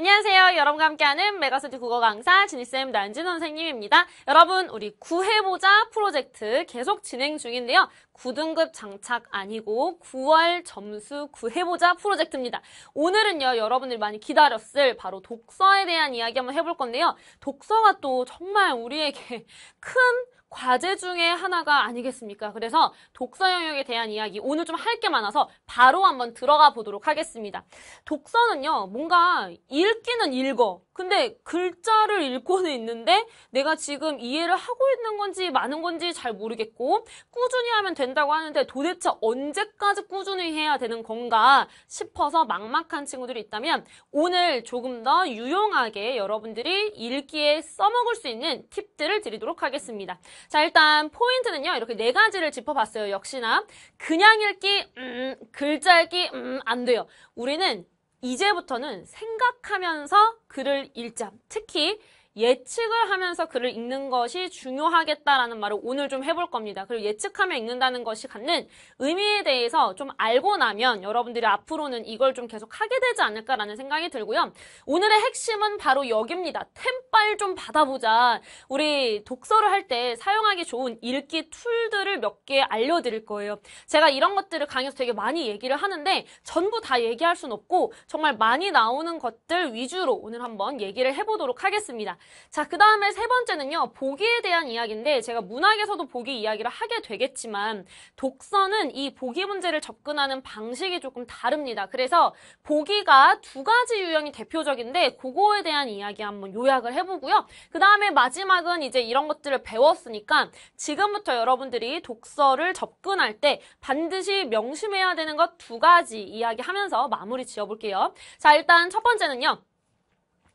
안녕하세요. 여러분과 함께하는 메가스튜 국어 강사 진희쌤 난진 선생님입니다. 여러분, 우리 구해보자 프로젝트 계속 진행 중인데요. 9등급 장착 아니고 9월 점수 구해보자 프로젝트입니다. 오늘은요, 여러분들이 많이 기다렸을 바로 독서에 대한 이야기 한번 해볼 건데요. 독서가 또 정말 우리에게 큰 과제 중에 하나가 아니겠습니까? 그래서 독서 영역에 대한 이야기 오늘 좀 할 게 많아서 바로 한번 들어가 보도록 하겠습니다. 독서는요, 뭔가 읽기는 읽어. 근데 글자를 읽고는 있는데 내가 지금 이해를 하고 있는 건지 많은 건지 잘 모르겠고 꾸준히 하면 된다고 하는데 도대체 언제까지 꾸준히 해야 되는 건가 싶어서 막막한 친구들이 있다면 오늘 조금 더 유용하게 여러분들이 읽기에 써먹을 수 있는 팁들을 드리도록 하겠습니다. 자 일단 포인트는요 이렇게 네 가지를 짚어봤어요. 역시나 그냥 읽기, 음, 음 글자 읽기, 음, 안 돼요. 우리는 이제부터는 생각하면서 글을 읽자. 특히 예측을 하면서 글을 읽는 것이 중요하겠다라는 말을 오늘 좀 해볼 겁니다. 그리고 예측하며 읽는다는 것이 갖는 의미에 대해서 좀 알고 나면 여러분들이 앞으로는 이걸 좀 계속 하게 되지 않을까라는 생각이 들고요. 오늘의 핵심은 바로 여기입니다. 템빨 좀 받아보자. 우리 독서를 할 때 사용하기 좋은 읽기 툴들을 몇 개 알려드릴 거예요. 제가 이런 것들을 강의에서 되게 많이 얘기를 하는데 전부 다 얘기할 순 없고 정말 많이 나오는 것들 위주로 오늘 한번 얘기를 해보도록 하겠습니다. 자, 그 다음에 세 번째는요, 보기에 대한 이야기인데, 제가 문학에서도 보기 이야기를 하게 되겠지만, 독서는 이 보기 문제를 접근하는 방식이 조금 다릅니다. 그래서 보기가 두 가지 유형이 대표적인데, 그거에 대한 이야기 한번 요약을 해보고요. 그 다음에 마지막은 이제 이런 것들을 배웠으니까, 지금부터 여러분들이 독서를 접근할 때 반드시 명심해야 되는 것 두 가지 이야기 하면서 마무리 지어볼게요. 자, 일단 첫 번째는요,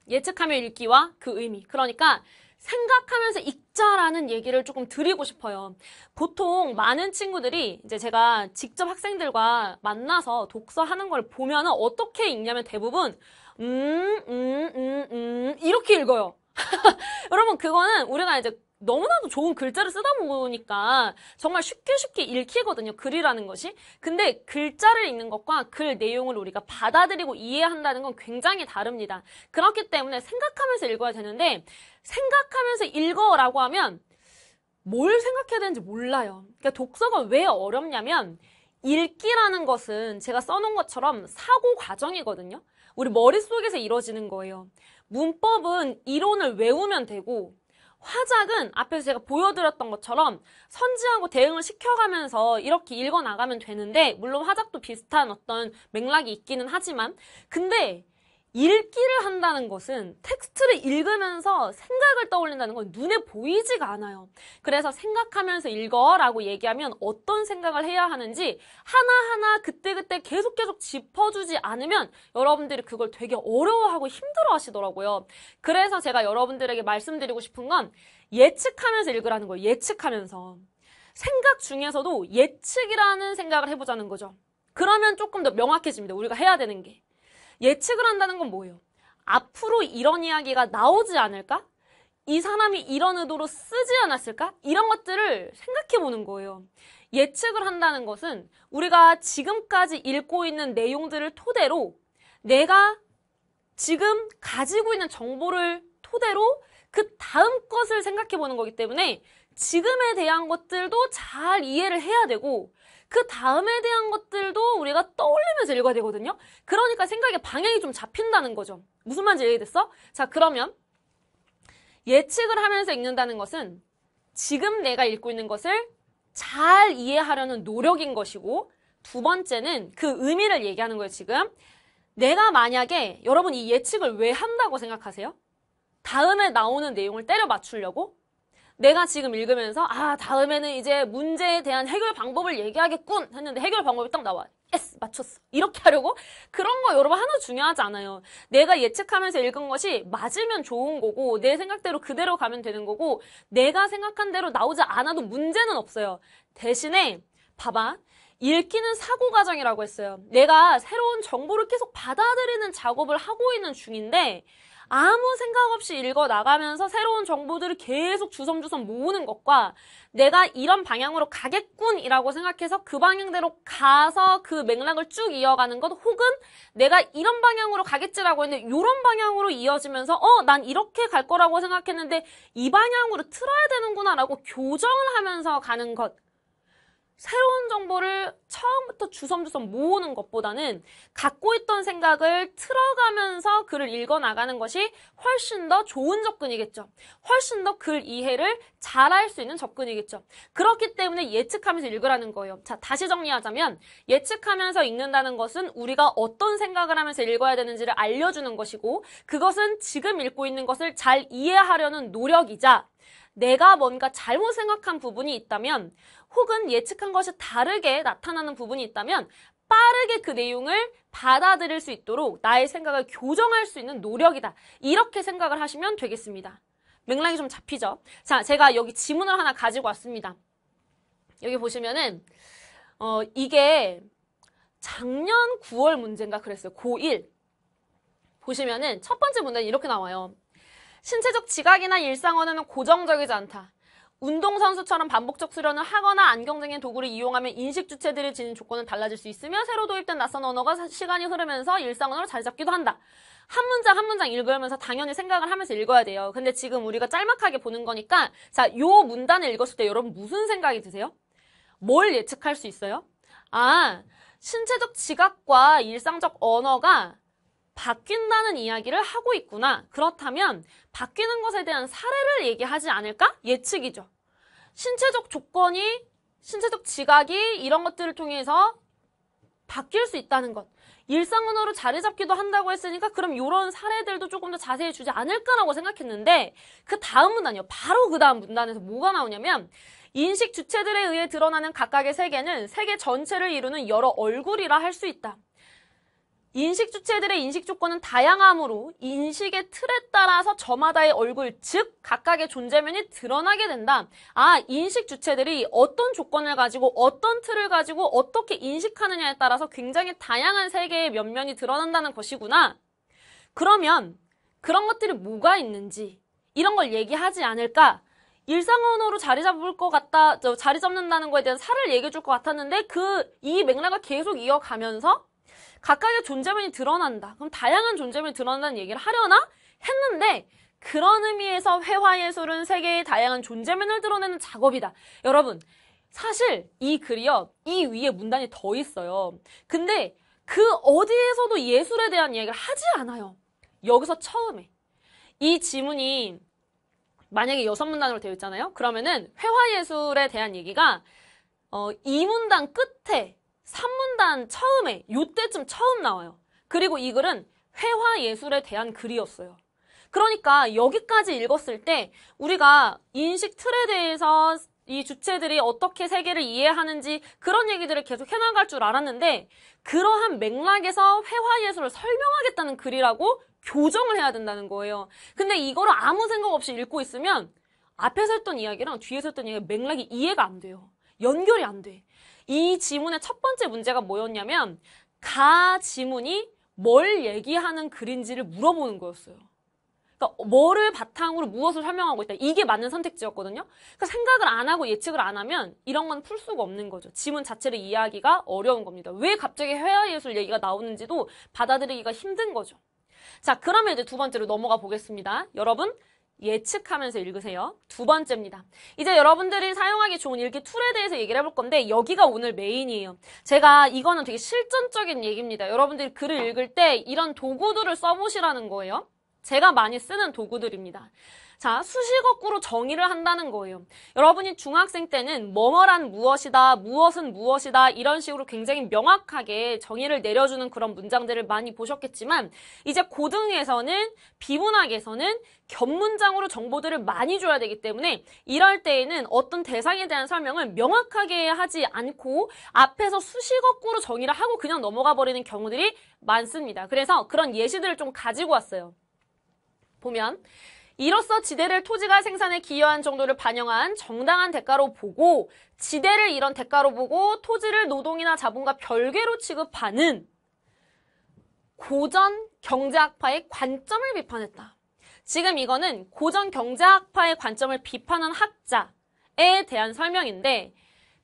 예측하며 읽기와 그 의미. 그러니까 생각하면서 읽자라는 얘기를 조금 드리고 싶어요. 보통 많은 친구들이 이제 제가 직접 학생들과 만나서 독서하는 걸 보면 어떻게 읽냐면 대부분 음, 음, 음, 음, 이렇게 읽어요. 여러분, 그거는 우리가 이제 너무나도 좋은 글자를 쓰다 보니까 정말 쉽게 쉽게 읽히거든요. 글이라는 것이. 근데 글자를 읽는 것과 글 내용을 우리가 받아들이고 이해한다는 건 굉장히 다릅니다. 그렇기 때문에 생각하면서 읽어야 되는데 생각하면서 읽어라고 하면 뭘 생각해야 되는지 몰라요. 그러니까 독서가 왜 어렵냐면 읽기라는 것은 제가 써놓은 것처럼 사고 과정이거든요. 우리 머릿속에서 이루어지는 거예요. 문법은 이론을 외우면 되고 화작은 앞에서 제가 보여드렸던 것처럼 선지하고 대응을 시켜가면서 이렇게 읽어나가면 되는데 물론 화작도 비슷한 어떤 맥락이 있기는 하지만 근데 읽기를 한다는 것은 텍스트를 읽으면서 생각을 떠올린다는 건 눈에 보이지가 않아요. 그래서 생각하면서 읽어 라고 얘기하면 어떤 생각을 해야 하는지 하나하나 그때그때 계속 계속 짚어주지 않으면 여러분들이 그걸 되게 어려워하고 힘들어 하시더라고요. 그래서 제가 여러분들에게 말씀드리고 싶은 건 예측하면서 읽으라는 거예요. 예측하면서. 생각 중에서도 예측이라는 생각을 해보자는 거죠. 그러면 조금 더 명확해집니다. 우리가 해야 되는 게. 예측을 한다는 건 뭐예요? 앞으로 이런 이야기가 나오지 않을까? 이 사람이 이런 의도로 쓰지 않았을까? 이런 것들을 생각해 보는 거예요. 예측을 한다는 것은 우리가 지금까지 읽고 있는 내용들을 토대로 내가 지금 가지고 있는 정보를 토대로 그 다음 것을 생각해 보는 거기 때문에 지금에 대한 것들도 잘 이해를 해야 되고 그 다음에 대한 것들도 우리가 차원에서 읽어야 되거든요. 그러니까 생각의 방향이 좀 잡힌다는 거죠. 무슨 말인지 이해됐어? 자, 그러면 예측을 하면서 읽는다는 것은 지금 내가 읽고 있는 것을 잘 이해하려는 노력인 것이고 두 번째는 그 의미를 얘기하는 거예요, 지금. 내가 만약에 여러분 이 예측을 왜 한다고 생각하세요? 다음에 나오는 내용을 때려 맞추려고? 내가 지금 읽으면서 아 다음에는 이제 문제에 대한 해결 방법을 얘기하겠군 했는데 해결 방법이 딱 나와 S 맞췄어 이렇게 하려고 그런 거 여러분 하나 중요하지 않아요 내가 예측하면서 읽은 것이 맞으면 좋은 거고 내 생각대로 그대로 가면 되는 거고 내가 생각한 대로 나오지 않아도 문제는 없어요 대신에 봐봐 읽기는 사고 과정이라고 했어요 내가 새로운 정보를 계속 받아들이는 작업을 하고 있는 중인데 아무 생각 없이 읽어 나가면서 새로운 정보들을 계속 주섬주섬 모으는 것과 내가 이런 방향으로 가겠군이라고 생각해서 그 방향대로 가서 그 맥락을 쭉 이어가는 것 혹은 내가 이런 방향으로 가겠지라고 했는데 이런 방향으로 이어지면서 어, 난 이렇게 갈 거라고 생각했는데 이 방향으로 틀어야 되는구나라고 교정을 하면서 가는 것. 새로운 정보를 처음부터 주섬주섬 모으는 것보다는 갖고 있던 생각을 틀어가면서 글을 읽어 나가는 것이 훨씬 더 좋은 접근이겠죠. 훨씬 더 글 이해를 잘 할 수 있는 접근이겠죠. 그렇기 때문에 예측하면서 읽으라는 거예요. 자, 다시 정리하자면 예측하면서 읽는다는 것은 우리가 어떤 생각을 하면서 읽어야 되는지를 알려주는 것이고 그것은 지금 읽고 있는 것을 잘 이해하려는 노력이자 내가 뭔가 잘못 생각한 부분이 있다면 혹은 예측한 것이 다르게 나타나는 부분이 있다면 빠르게 그 내용을 받아들일 수 있도록 나의 생각을 교정할 수 있는 노력이다. 이렇게 생각을 하시면 되겠습니다. 맥락이 좀 잡히죠? 자, 제가 여기 지문을 하나 가지고 왔습니다. 여기 보시면은, 어, 이게 작년 9월 문제인가 그랬어요. 고1. 보시면은 첫 번째 문제는 이렇게 나와요. 신체적 지각이나 일상 언어는 고정적이지 않다. 운동선수처럼 반복적 수련을 하거나 안경적인 도구를 이용하면 인식 주체들이 지닌 조건은 달라질 수 있으며 새로 도입된 낯선 언어가 시간이 흐르면서 일상언어로 자리 잡기도 한다. 한 문장 한 문장 읽으면서 당연히 생각을 하면서 읽어야 돼요. 근데 지금 우리가 짤막하게 보는 거니까 자, 요 문단을 읽었을 때 여러분 무슨 생각이 드세요? 뭘 예측할 수 있어요? 아, 신체적 지각과 일상적 언어가 바뀐다는 이야기를 하고 있구나. 그렇다면 바뀌는 것에 대한 사례를 얘기하지 않을까? 예측이죠. 신체적 조건이, 신체적 지각이 이런 것들을 통해서 바뀔 수 있다는 것. 일상 언어로 자리 잡기도 한다고 했으니까 그럼 이런 사례들도 조금 더 자세히 주지 않을까라고 생각했는데 그 다음 문단이요. 바로 그 다음 문단에서 뭐가 나오냐면 인식 주체들에 의해 드러나는 각각의 세계는 세계 전체를 이루는 여러 얼굴이라 할 수 있다. 인식 주체들의 인식 조건은 다양하므로 인식의 틀에 따라서 저마다의 얼굴, 즉 각각의 존재면이 드러나게 된다. 아, 인식 주체들이 어떤 조건을 가지고 어떤 틀을 가지고 어떻게 인식하느냐에 따라서 굉장히 다양한 세계의 면면이 드러난다는 것이구나. 그러면 그런 것들이 뭐가 있는지 이런 걸 얘기하지 않을까? 일상 언어로 자리 잡을 것 같다, 자리 잡는다는 거에 대한 살을 얘기해 줄 것 같았는데 그 이 맥락을 계속 이어가면서 각각의 존재면이 드러난다. 그럼 다양한 존재면이 드러난다는 얘기를 하려나? 했는데 그런 의미에서 회화예술은 세계의 다양한 존재면을 드러내는 작업이다. 여러분 사실 이 글이요. 이 위에 문단이 더 있어요. 근데 그 어디에서도 예술에 대한 이야기를 하지 않아요. 여기서 처음에 이 지문이 만약에 여섯 문단으로 되어 있잖아요. 그러면은 회화예술에 대한 얘기가 어, 이 문단 끝에 산문단 처음에 요때쯤 처음 나와요. 그리고 이 글은 회화 예술에 대한 글이었어요. 그러니까 여기까지 읽었을 때 우리가 인식 틀에 대해서 이 주체들이 어떻게 세계를 이해하는지 그런 얘기들을 계속 해나갈 줄 알았는데 그러한 맥락에서 회화 예술을 설명하겠다는 글이라고 교정을 해야 된다는 거예요. 근데 이거를 아무 생각 없이 읽고 있으면 앞에서 했던 이야기랑 뒤에서 했던 이야기 맥락이 이해가 안 돼요. 연결이 안 돼. 이 지문의 첫 번째 문제가 뭐였냐면 가 지문이 뭘 얘기하는 글인지를 물어보는 거였어요. 그러니까 뭐를 바탕으로 무엇을 설명하고 있다. 이게 맞는 선택지였거든요. 그러니까 생각을 안 하고 예측을 안 하면 이런 건 풀 수가 없는 거죠. 지문 자체를 이해하기가 어려운 겁니다. 왜 갑자기 회화예술 얘기가 나오는지도 받아들이기가 힘든 거죠. 자, 그러면 이제 두 번째로 넘어가 보겠습니다. 여러분, 예측하면서 읽으세요. 두 번째입니다. 이제 여러분들이 사용하기 좋은 일기 툴에 대해서 얘기를 해볼 건데 여기가 오늘 메인이에요. 제가 이거는 되게 실전적인 얘기입니다. 여러분들이 글을 읽을 때 이런 도구들을 써보시라는 거예요. 제가 많이 쓰는 도구들입니다. 자, 수식어구로 정의를 한다는 거예요. 여러분이 중학생 때는 뭐뭐란 무엇이다, 무엇은 무엇이다 이런 식으로 굉장히 명확하게 정의를 내려주는 그런 문장들을 많이 보셨겠지만 이제 고등에서는 비문학에서는 견문장으로 정보들을 많이 줘야 되기 때문에 이럴 때에는 어떤 대상에 대한 설명을 명확하게 하지 않고 앞에서 수식어구로 정의를 하고 그냥 넘어가 버리는 경우들이 많습니다. 그래서 그런 예시들을 좀 가지고 왔어요. 보면 이로써 지대를 토지가 생산에 기여한 정도를 반영한 정당한 대가로 보고 지대를 이런 대가로 보고 토지를 노동이나 자본과 별개로 취급하는 고전 경제학파의 관점을 비판했다. 지금 이거는 고전 경제학파의 관점을 비판한 학자에 대한 설명인데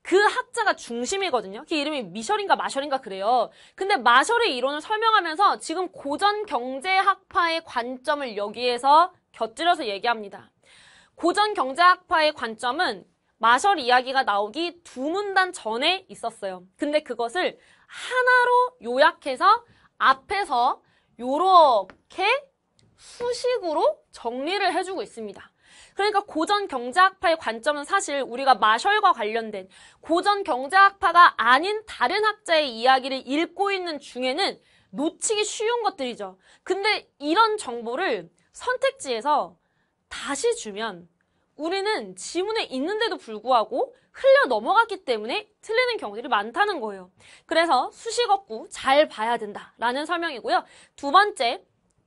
그 학자가 중심이거든요. 그 이름이 미셜인가 마셜인가 그래요. 근데 마셜의 이론을 설명하면서 지금 고전 경제학파의 관점을 여기에서 곁들여서 얘기합니다. 고전 경제학파의 관점은 마셜 이야기가 나오기 두 문단 전에 있었어요. 근데 그것을 하나로 요약해서 앞에서 요렇게 수식으로 정리를 해주고 있습니다. 그러니까 고전 경제학파의 관점은 사실 우리가 마셜과 관련된 고전 경제학파가 아닌 다른 학자의 이야기를 읽고 있는 중에는 놓치기 쉬운 것들이죠. 근데 이런 정보를 선택지에서 다시 주면 우리는 지문에 있는데도 불구하고 흘려 넘어갔기 때문에 틀리는 경우들이 많다는 거예요. 그래서 수식어구 잘 봐야 된다라는 설명이고요. 두 번째,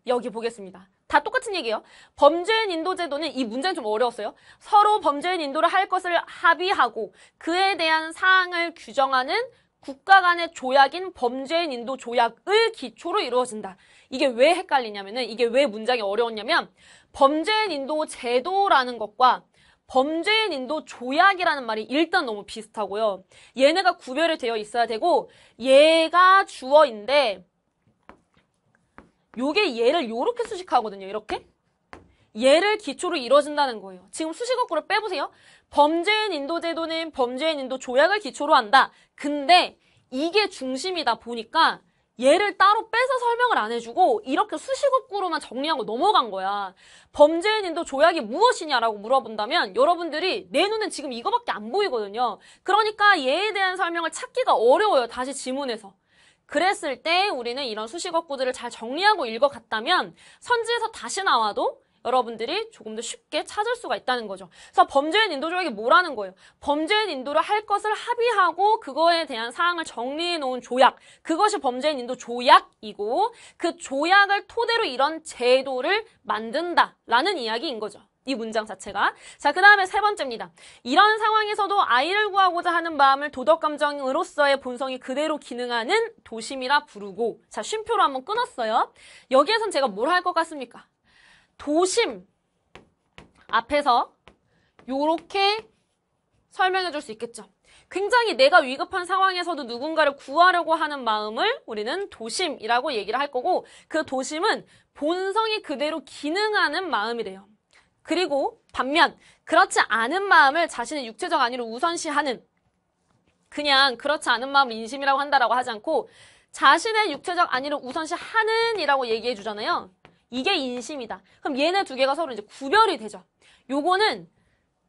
여기 보겠습니다. 다 똑같은 얘기예요. 범죄인 인도 제도는 이 문제는 좀 어려웠어요. 서로 범죄인 인도를 할 것을 합의하고 그에 대한 사항을 규정하는 국가 간의 조약인 범죄인 인도 조약을 기초로 이루어진다. 이게 왜 헷갈리냐면은 이게 왜 문장이 어려웠냐면 범죄인 인도 제도라는 것과 범죄인 인도 조약이라는 말이 일단 너무 비슷하고요. 얘네가 구별이 되어 있어야 되고 얘가 주어인데 요게 얘를 요렇게 수식하거든요. 이렇게 얘를 기초로 이루어진다는 거예요. 지금 수식어구를 빼보세요. 범죄인 인도 제도는 범죄인 인도 조약을 기초로 한다. 근데 이게 중심이다 보니까 얘를 따로 빼서 설명을 안 해주고 이렇게 수식어구로만 정리하고 넘어간 거야. 범죄인 인도 조약이 무엇이냐라고 물어본다면 여러분들이 내 눈엔 지금 이거밖에 안 보이거든요. 그러니까 얘에 대한 설명을 찾기가 어려워요. 다시 지문에서. 그랬을 때 우리는 이런 수식어구들을 잘 정리하고 읽어갔다면 선지에서 다시 나와도 여러분들이 조금 더 쉽게 찾을 수가 있다는 거죠. 그래서 범죄인 인도 조약이 뭐라는 거예요? 범죄인 인도를 할 것을 합의하고 그거에 대한 사항을 정리해 놓은 조약. 그것이 범죄인 인도 조약이고 그 조약을 토대로 이런 제도를 만든다라는 이야기인 거죠. 이 문장 자체가. 자, 그 다음에 세 번째입니다. 이런 상황에서도 아이를 구하고자 하는 마음을 도덕감정으로서의 본성이 그대로 기능하는 도심이라 부르고, 자, 쉼표로 한번 끊었어요. 여기에선 제가 뭘 할 것 같습니까? 도심 앞에서 요렇게 설명해 줄 수 있겠죠. 굉장히 내가 위급한 상황에서도 누군가를 구하려고 하는 마음을 우리는 도심이라고 얘기를 할 거고 그 도심은 본성이 그대로 기능하는 마음이돼요 그리고 반면 그렇지 않은 마음을 자신의 육체적 안위로 우선시하는 그냥 그렇지 않은 마음을 인심이라고 한다라고 하지 않고 자신의 육체적 안위를 우선시하는이라고 얘기해 주잖아요. 이게 인심이다. 그럼 얘네 두 개가 서로 이제 구별이 되죠. 요거는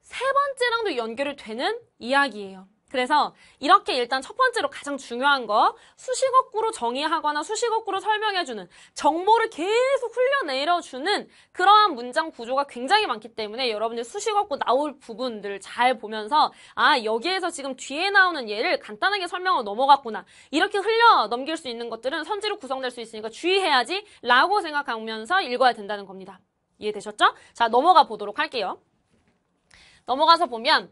세 번째랑도 연결이 되는 이야기예요. 그래서 이렇게 일단 첫 번째로 가장 중요한 거 수식어구로 정의하거나 수식어구로 설명해주는 정보를 계속 흘려내려주는 그러한 문장 구조가 굉장히 많기 때문에 여러분들 수식어구 나올 부분들 잘 보면서 아 여기에서 지금 뒤에 나오는 예를 간단하게 설명을 넘어갔구나 이렇게 흘려 넘길 수 있는 것들은 선지로 구성될 수 있으니까 주의해야지 라고 생각하면서 읽어야 된다는 겁니다. 이해되셨죠? 자 넘어가 보도록 할게요. 넘어가서 보면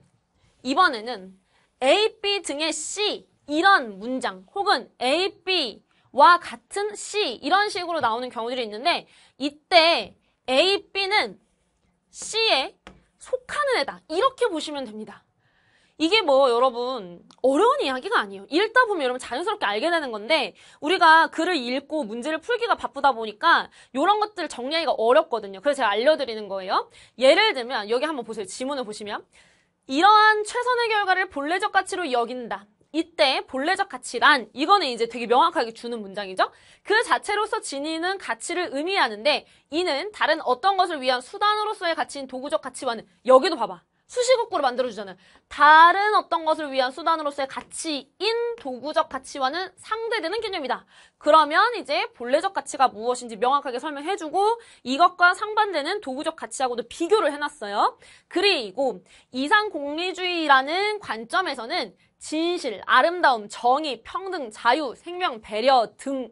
이번에는 A, B 등의 C 이런 문장 혹은 A, B와 같은 C 이런 식으로 나오는 경우들이 있는데 이때 A, B는 C에 속하는 애다 이렇게 보시면 됩니다. 이게 뭐 여러분 어려운 이야기가 아니에요. 읽다 보면 여러분 자연스럽게 알게 되는 건데 우리가 글을 읽고 문제를 풀기가 바쁘다 보니까 이런 것들 정리하기가 어렵거든요. 그래서 제가 알려드리는 거예요. 예를 들면 여기 한번 보세요. 지문을 보시면 이러한 최선의 결과를 본래적 가치로 여긴다. 이때 본래적 가치란 이거는 이제 되게 명확하게 주는 문장이죠. 그 자체로서 지니는 가치를 의미하는데 이는 다른 어떤 것을 위한 수단으로서의 가치인 도구적 가치와는 여기도 봐봐. 수식어구로 만들어주잖아요. 다른 어떤 것을 위한 수단으로서의 가치인 도구적 가치와는 상대되는 개념이다. 그러면 이제 본래적 가치가 무엇인지 명확하게 설명해주고 이것과 상반되는 도구적 가치하고도 비교를 해놨어요. 그리고 이상 공리주의라는 관점에서는 진실, 아름다움, 정의, 평등, 자유, 생명, 배려 등의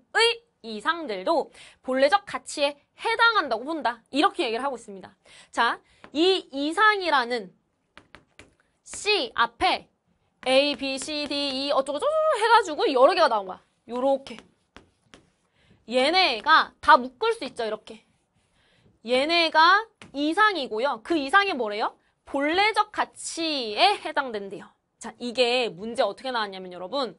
이상들도 본래적 가치에 해당한다고 본다. 이렇게 얘기를 하고 있습니다. 자, 이 이상이라는 C 앞에 A, B, C, D, E 어쩌고저쩌고 해가지고 여러 개가 나온 거야. 요렇게. 얘네가 다 묶을 수 있죠. 이렇게. 얘네가 이상이고요. 그 이상이 뭐래요? 본래적 가치에 해당된대요. 자, 이게 문제 어떻게 나왔냐면 여러분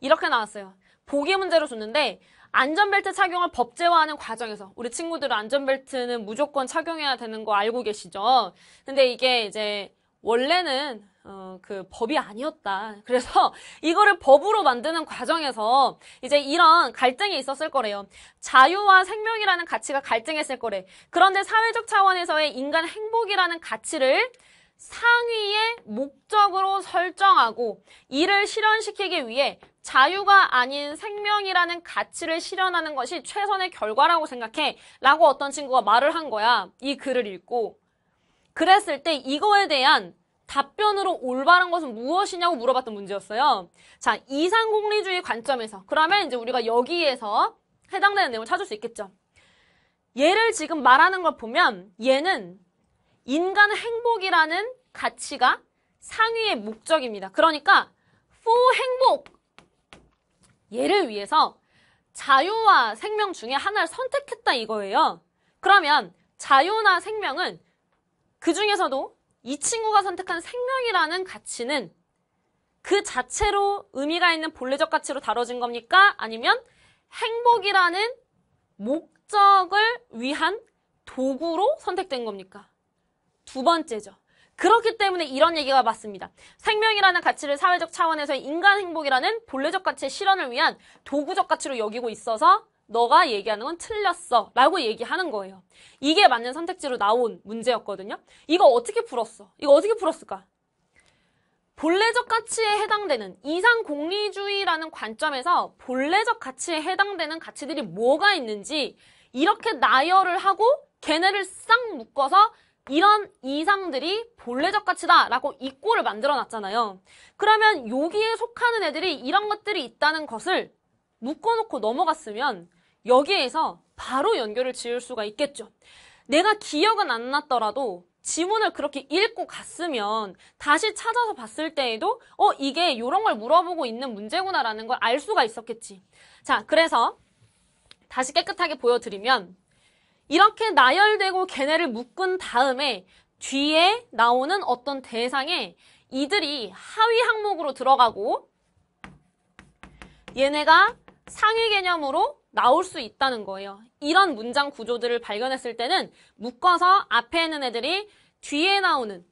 이렇게 나왔어요. 보기 문제로 줬는데 안전벨트 착용을 법제화하는 과정에서 우리 친구들은 안전벨트는 무조건 착용해야 되는 거 알고 계시죠? 근데 이게 이제 원래는 어, 그 법이 아니었다. 그래서 이거를 법으로 만드는 과정에서 이제 이런 갈등이 있었을 거래요. 자유와 생명이라는 가치가 갈등했을 거래. 그런데 사회적 차원에서의 인간 행복이라는 가치를 상위의 목적으로 설정하고 이를 실현시키기 위해 자유가 아닌 생명이라는 가치를 실현하는 것이 최선의 결과라고 생각해 라고 어떤 친구가 말을 한 거야. 이 글을 읽고. 그랬을 때 이거에 대한 답변으로 올바른 것은 무엇이냐고 물어봤던 문제였어요. 자, 이상공리주의 관점에서. 그러면 이제 우리가 여기에서 해당되는 내용을 찾을 수 있겠죠. 얘를 지금 말하는 걸 보면 얘는 인간 행복이라는 가치가 상위의 목적입니다. 그러니까 for 행복 얘를 위해서 자유와 생명 중에 하나를 선택했다 이거예요. 그러면 자유나 생명은 그 중에서도 이 친구가 선택한 생명이라는 가치는 그 자체로 의미가 있는 본래적 가치로 다뤄진 겁니까? 아니면 행복이라는 목적을 위한 도구로 선택된 겁니까? 두 번째죠. 그렇기 때문에 이런 얘기가 맞습니다. 생명이라는 가치를 사회적 차원에서 인간 행복이라는 본래적 가치의 실현을 위한 도구적 가치로 여기고 있어서 너가 얘기하는 건 틀렸어 라고 얘기하는 거예요. 이게 맞는 선택지로 나온 문제였거든요. 이거 어떻게 풀었어? 이거 어떻게 풀었을까? 본래적 가치에 해당되는 이상 공리주의라는 관점에서 본래적 가치에 해당되는 가치들이 뭐가 있는지 이렇게 나열을 하고 걔네를 싹 묶어서 이런 이상들이 본래적 가치다라고 입고를 만들어 놨잖아요. 그러면 여기에 속하는 애들이 이런 것들이 있다는 것을 묶어놓고 넘어갔으면 여기에서 바로 연결을 지을 수가 있겠죠. 내가 기억은 안 났더라도 지문을 그렇게 읽고 갔으면 다시 찾아서 봤을 때에도 어 이게 이런 걸 물어보고 있는 문제구나라는 걸 알 수가 있었겠지. 자, 그래서 다시 깨끗하게 보여드리면 이렇게 나열되고 걔네를 묶은 다음에 뒤에 나오는 어떤 대상에 이들이 하위 항목으로 들어가고 얘네가 상위 개념으로 나올 수 있다는 거예요. 이런 문장 구조들을 발견했을 때는 묶어서 앞에 있는 애들이 뒤에 나오는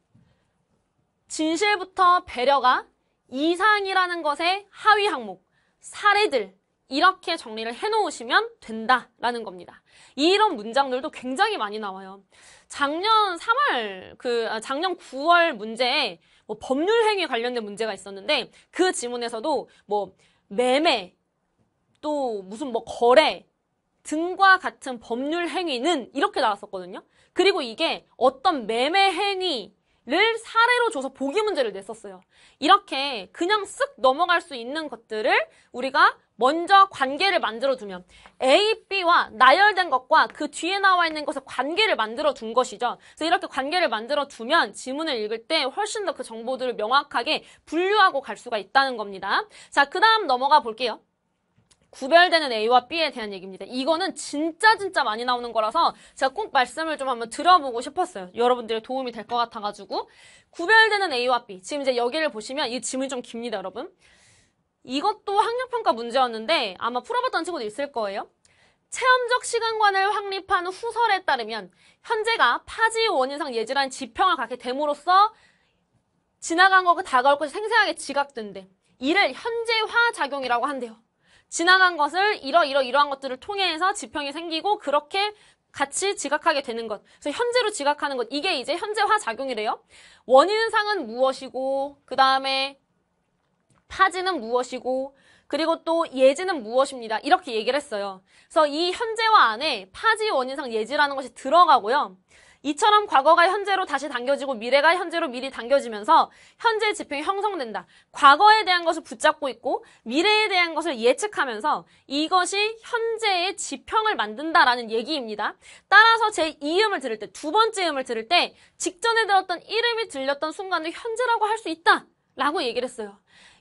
진실부터 배려가 이상이라는 것의 하위 항목, 사례들 이렇게 정리를 해놓으시면 된다라는 겁니다. 이런 문장들도 굉장히 많이 나와요. 작년 3월, 그 아, 작년 9월 문제에 뭐 법률 행위 관련된 문제가 있었는데 그 지문에서도 뭐 매매, 또 무슨 뭐 거래 등과 같은 법률 행위는 이렇게 나왔었거든요. 그리고 이게 어떤 매매 행위를 사례로 줘서 보기 문제를 냈었어요. 이렇게 그냥 쓱 넘어갈 수 있는 것들을 우리가 먼저 관계를 만들어두면 A, B와 나열된 것과 그 뒤에 나와 있는 것의 관계를 만들어둔 것이죠. 그래서 이렇게 관계를 만들어두면 지문을 읽을 때 훨씬 더 그 정보들을 명확하게 분류하고 갈 수가 있다는 겁니다. 자, 그 다음 넘어가 볼게요. 구별되는 A와 B에 대한 얘기입니다. 이거는 진짜 진짜 많이 나오는 거라서 제가 꼭 말씀을 좀 한번 들어보고 싶었어요. 여러분들의 도움이 될 것 같아가지고 구별되는 A와 B 지금 이제 여기를 보시면 이지문좀 깁니다 여러분. 이것도 학력평가 문제였는데 아마 풀어봤던 친구도 있을 거예요. 체험적 시간관을 확립한 후설에 따르면 현재가 파지 원인상 예질환 지평을 갖게 됨으로써 지나간 것과 다가올 것이 생생하게 지각된대. 이를 현재화 작용이라고 한대요. 지나간 것을 이러이러 이러한 것들을 통해서 지평이 생기고 그렇게 같이 지각하게 되는 것. 그래서 현재로 지각하는 것. 이게 이제 현재화 작용이래요. 원인상은 무엇이고 그 다음에 파지는 무엇이고 그리고 또 예지는 무엇입니다. 이렇게 얘기를 했어요. 그래서 이 현재화 안에 파지 원인상 예지라는 것이 들어가고요. 이처럼 과거가 현재로 다시 당겨지고 미래가 현재로 미리 당겨지면서 현재 지평이 형성된다. 과거에 대한 것을 붙잡고 있고 미래에 대한 것을 예측하면서 이것이 현재의 지평을 만든다라는 얘기입니다. 따라서 제 2음을 들을 때, 두 번째 음을 들을 때 직전에 들었던 이름이 들렸던 순간을 현재라고 할 수 있다. 라고 얘기를 했어요.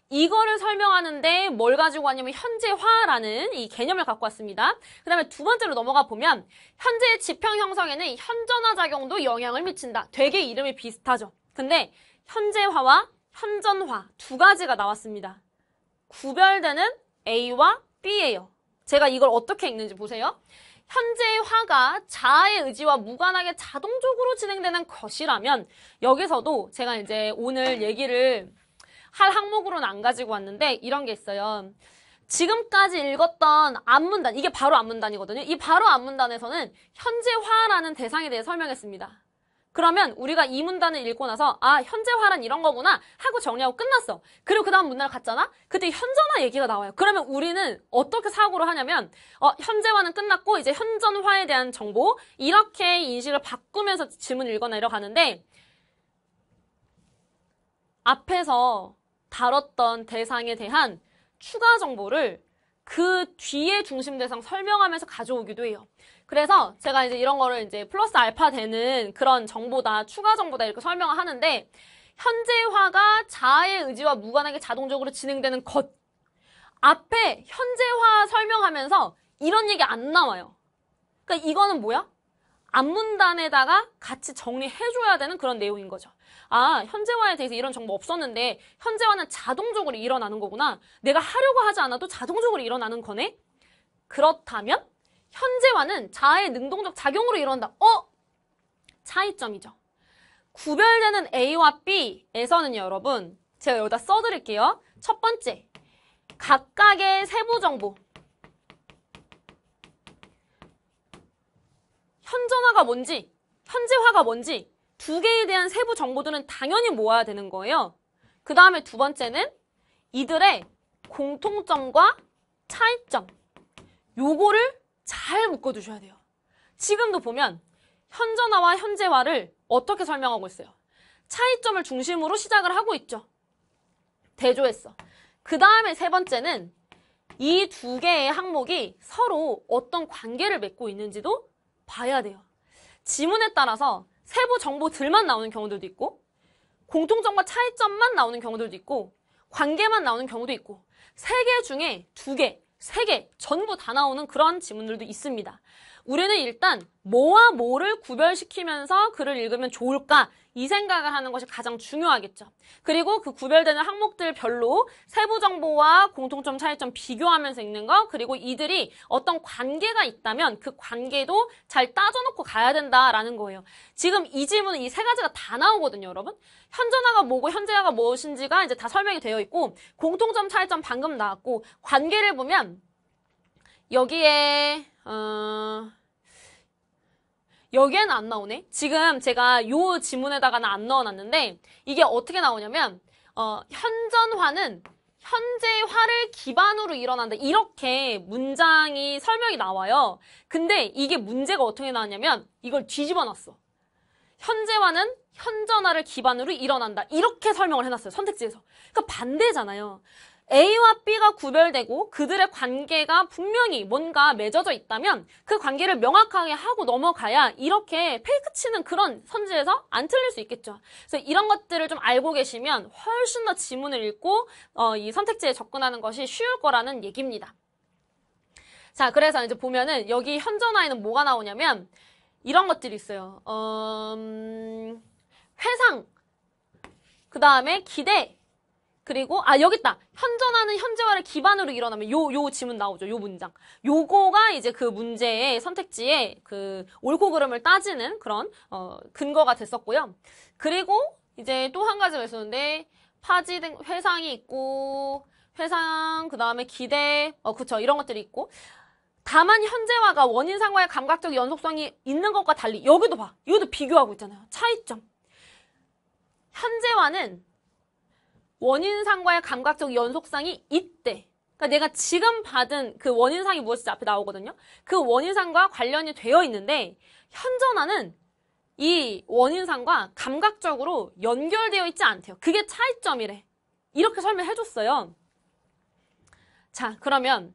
이거를 설명하는데 뭘 가지고 왔냐면 현재화라는 이 개념을 갖고 왔습니다. 그 다음에 두 번째로 넘어가 보면 현재의 지평 형성에는 현전화 작용도 영향을 미친다. 되게 이름이 비슷하죠. 근데 현재화와 현전화 두 가지가 나왔습니다. 구별되는 A와 B예요. 제가 이걸 어떻게 읽는지 보세요. 현재의 화가 자아의 의지와 무관하게 자동적으로 진행되는 것이라면 여기서도 제가 이제 오늘 얘기를 할 항목으로는 안 가지고 왔는데 이런 게 있어요. 지금까지 읽었던 안문단, 이게 바로 안문단이거든요. 이 바로 안문단에서는 현재화라는 대상에 대해 설명했습니다. 그러면 우리가 이 문단을 읽고 나서 아 현재화란 이런 거구나 하고 정리하고 끝났어. 그리고 그 다음 문단을 갔잖아. 그때 현전화 얘기가 나와요. 그러면 우리는 어떻게 사고를 하냐면 어 현재화는 끝났고 이제 현전화에 대한 정보 이렇게 인식을 바꾸면서 질문을읽어내려가는데 앞에서 다뤘던 대상에 대한 추가 정보를 그 뒤에 중심 대상 설명하면서 가져오기도 해요. 그래서 제가 이제 이런 거를 이제 플러스 알파 되는 그런 정보다 추가 정보다 이렇게 설명을 하는데 현재화가 자아의 의지와 무관하게 자동적으로 진행되는 것 앞에 현재화 설명하면서 이런 얘기 안 나와요. 그러니까 이거는 뭐야? 안문단에다가 같이 정리해줘야 되는 그런 내용인 거죠. 아, 현재화에 대해서 이런 정보 없었는데 현재화는 자동적으로 일어나는 거구나. 내가 하려고 하지 않아도 자동적으로 일어나는 거네. 그렇다면 현재화는 자아의 능동적 작용으로 일어난다. 어? 차이점이죠. 구별되는 A와 b 에서는 여러분. 제가 여기다 써드릴게요. 첫 번째, 각각의 세부 정보, 현전화가 뭔지, 현재화가 뭔지 두 개에 대한 세부 정보들은 당연히 모아야 되는 거예요. 그 다음에 두 번째는 이들의 공통점과 차이점 요거를 잘 묶어두셔야 돼요. 지금도 보면 현전화와 현재화를 어떻게 설명하고 있어요. 차이점을 중심으로 시작을 하고 있죠. 대조했어. 그 다음에 세 번째는 이 두 개의 항목이 서로 어떤 관계를 맺고 있는지도 봐야 돼요. 지문에 따라서 세부 정보들만 나오는 경우들도 있고 공통점과 차이점만 나오는 경우들도 있고 관계만 나오는 경우도 있고 세 개 중에 두 개, 세 개 전부 다 나오는 그런 지문들도 있습니다. 우리는 일단 뭐와 뭐를 구별시키면서 글을 읽으면 좋을까 이 생각을 하는 것이 가장 중요하겠죠. 그리고 그 구별되는 항목들별로 세부 정보와 공통점 차이점 비교하면서 읽는 거 그리고 이들이 어떤 관계가 있다면 그 관계도 잘 따져놓고 가야 된다라는 거예요. 지금 이 질문은 이 세 가지가 다 나오거든요, 여러분. 현전화가 뭐고 현재화가 무엇인지가 이제 다 설명이 되어 있고 공통점 차이점 방금 나왔고 관계를 보면 여기에 어, 여기에는 안 나오네. 지금 제가 요 지문에다가는 안 넣어놨는데 이게 어떻게 나오냐면 어, 현전화는 현재화를 기반으로 일어난다. 이렇게 문장이 설명이 나와요. 근데 이게 문제가 어떻게 나왔냐면 이걸 뒤집어 놨어. 현재화는 현전화를 기반으로 일어난다. 이렇게 설명을 해놨어요. 선택지에서. 그러니까 반대잖아요. A와 B가 구별되고 그들의 관계가 분명히 뭔가 맺어져 있다면 그 관계를 명확하게 하고 넘어가야 이렇게 페이크 치는 그런 선지에서 안 틀릴 수 있겠죠. 그래서 이런 것들을 좀 알고 계시면 훨씬 더 지문을 읽고 어, 이 선택지에 접근하는 것이 쉬울 거라는 얘기입니다. 자, 그래서 이제 보면은 여기 현존화에는 뭐가 나오냐면 이런 것들이 있어요. 음, 회상, 그 다음에 기대, 그리고 아 여기 있다. 현존하는 현재화를 기반으로 일어나면 요요 지문 나오죠. 요 문장. 요거가 이제 그 문제의 선택지에그 옳고 그름을 따지는 그런 어 근거가 됐었고요. 그리고 이제 또 한 가지가 있었는데 파지된 회상이 있고 회상 그다음에 기대 어 그쵸 이런 것들이 있고 다만 현재화가 원인상과의 감각적 연속성이 있는 것과 달리 여기도 봐. 이것도 비교하고 있잖아요. 차이점. 현재화는 원인상과의 감각적 연속성이 이때 그러니까 내가 지금 받은 그 원인상이 무엇인지 앞에 나오거든요. 그 원인상과 관련이 되어 있는데 현전화는 이 원인상과 감각적으로 연결되어 있지 않대요. 그게 차이점이래. 이렇게 설명해 줬어요. 자, 그러면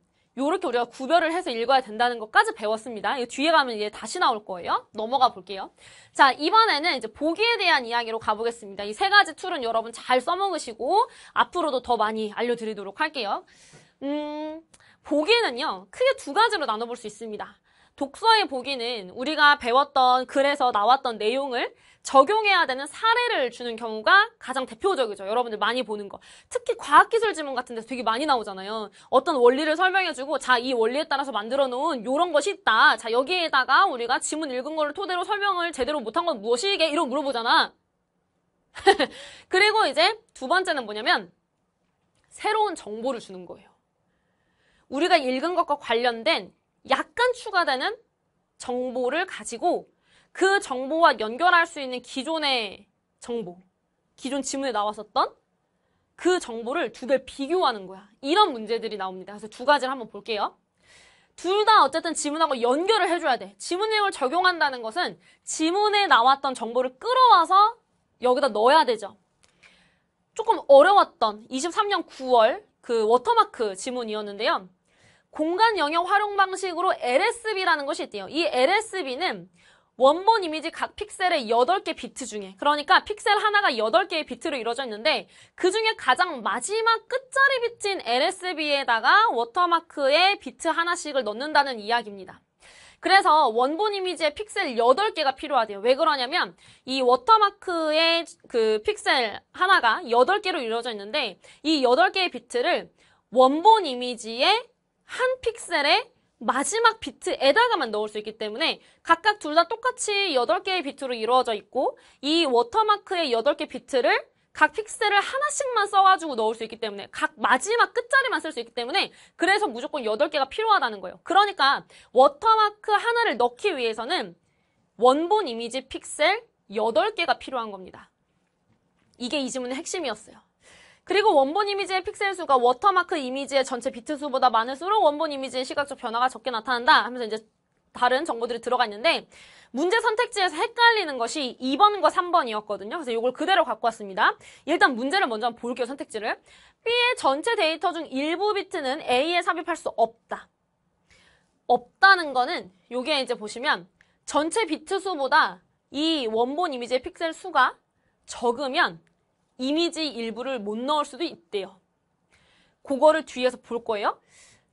이렇게 우리가 구별을 해서 읽어야 된다는 것까지 배웠습니다. 이거 뒤에 가면 이제 다시 나올 거예요. 넘어가 볼게요. 자, 이번에는 이제 보기에 대한 이야기로 가보겠습니다. 이 세 가지 툴은 여러분 잘 써먹으시고 앞으로도 더 많이 알려드리도록 할게요. 음, 보기는요, 크게 두 가지로 나눠볼 수 있습니다. 독서의 보기는 우리가 배웠던 글에서 나왔던 내용을 적용해야 되는 사례를 주는 경우가 가장 대표적이죠. 여러분들 많이 보는 거. 특히 과학기술 지문 같은 데서 되게 많이 나오잖아요. 어떤 원리를 설명해주고 자 이 원리에 따라서 만들어 놓은 요런 것이 있다. 자 여기에다가 우리가 지문 읽은 거를 토대로 설명을 제대로 못한 건 무엇이게? 이런 물어보잖아. 그리고 이제 두 번째는 뭐냐면 새로운 정보를 주는 거예요. 우리가 읽은 것과 관련된 약간 추가되는 정보를 가지고 그 정보와 연결할 수 있는 기존의 정보, 기존 지문에 나왔었던 그 정보를 두 개 비교하는 거야. 이런 문제들이 나옵니다. 그래서 두 가지를 한번 볼게요. 둘 다 어쨌든 지문하고 연결을 해줘야 돼. 지문 내용을 적용한다는 것은 지문에 나왔던 정보를 끌어와서 여기다 넣어야 되죠. 조금 어려웠던 23년 9월 그 워터마크 지문이었는데요. 공간 영역 활용 방식으로 LSB라는 것이 있대요. 이 LSB는 원본 이미지 각 픽셀의 8개 비트 중에 그러니까 픽셀 하나가 8개의 비트로 이루어져 있는데 그 중에 가장 마지막 끝자리 비트인 LSB에다가 워터마크의 비트 하나씩을 넣는다는 이야기입니다. 그래서 원본 이미지의 픽셀 8개가 필요하대요. 왜 그러냐면 이 워터마크의 그 픽셀 하나가 8개로 이루어져 있는데 이 8개의 비트를 원본 이미지의한 픽셀에 마지막 비트 에다가만 넣을 수 있기 때문에 각각 둘 다 똑같이 8개의 비트로 이루어져 있고 이 워터마크의 8개 비트를 각 픽셀을 하나씩만 써가지고 넣을 수 있기 때문에 각 마지막 끝자리만 쓸 수 있기 때문에 그래서 무조건 8개가 필요하다는 거예요. 그러니까 워터마크 하나를 넣기 위해서는 원본 이미지 픽셀 8개가 필요한 겁니다. 이게 이질문의 핵심이었어요. 그리고 원본 이미지의 픽셀 수가 워터마크 이미지의 전체 비트 수보다 많을수록 원본 이미지의 시각적 변화가 적게 나타난다 하면서 이제 다른 정보들이 들어가 있는데 문제 선택지에서 헷갈리는 것이 2번과 3번이었거든요. 그래서 이걸 그대로 갖고 왔습니다. 일단 문제를 먼저 볼게요. 선택지를. B의 전체 데이터 중 일부 비트는 A에 삽입할 수 없다. 없다는 거는 요게 이제 보시면 전체 비트 수보다 이 원본 이미지의 픽셀 수가 적으면 이미지 일부를 못 넣을 수도 있대요. 그거를 뒤에서 볼 거예요.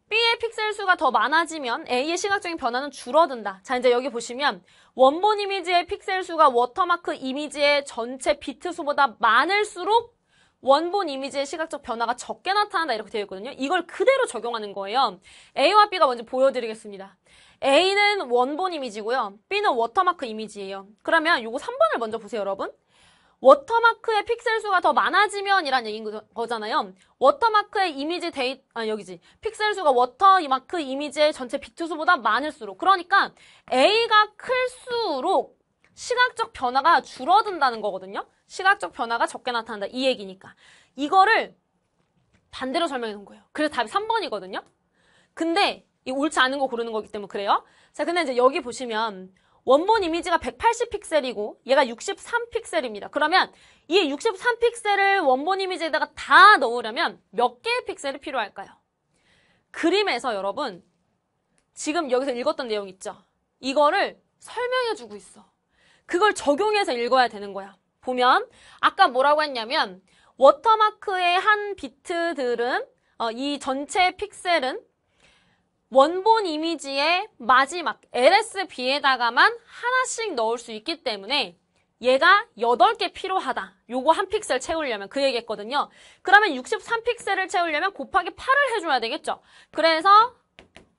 B의 픽셀 수가 더 많아지면 A의 시각적인 변화는 줄어든다. 자, 이제 여기 보시면 원본 이미지의 픽셀 수가 워터마크 이미지의 전체 비트 수보다 많을수록 원본 이미지의 시각적 변화가 적게 나타난다 이렇게 되어 있거든요. 이걸 그대로 적용하는 거예요. A와 B가 먼저 보여드리겠습니다. A는 원본 이미지고요. B는 워터마크 이미지예요. 그러면 요거 3번을 먼저 보세요, 여러분. 워터마크의 픽셀 수가 더 많아지면 이란 얘기인 거잖아요. 워터마크의 이미지 데이, 아, 여기지. 픽셀 수가 워터마크 이미지의 전체 비트 수보다 많을수록. 그러니까 A가 클수록 시각적 변화가 줄어든다는 거거든요. 시각적 변화가 적게 나타난다. 이 얘기니까. 이거를 반대로 설명해 놓은 거예요. 그래서 답이 3번이거든요. 근데 이 옳지 않은 거 고르는 거기 때문에 그래요. 자, 근데 이제 여기 보시면 원본 이미지가 180픽셀이고 얘가 63픽셀입니다. 그러면 이 63픽셀을 원본 이미지에다가 다 넣으려면 몇 개의 픽셀이 필요할까요? 그림에서 여러분 지금 여기서 읽었던 내용 있죠? 이거를 설명해주고 있어. 그걸 적용해서 읽어야 되는 거야. 보면 아까 뭐라고 했냐면 워터마크의 한 비트들은 어, 이 전체 픽셀은 원본 이미지의 마지막 LSB에다가만 하나씩 넣을 수 있기 때문에 얘가 8개 필요하다. 요거 한 픽셀 채우려면 그 얘기했거든요. 그러면 63픽셀을 채우려면 곱하기 8을 해줘야 되겠죠. 그래서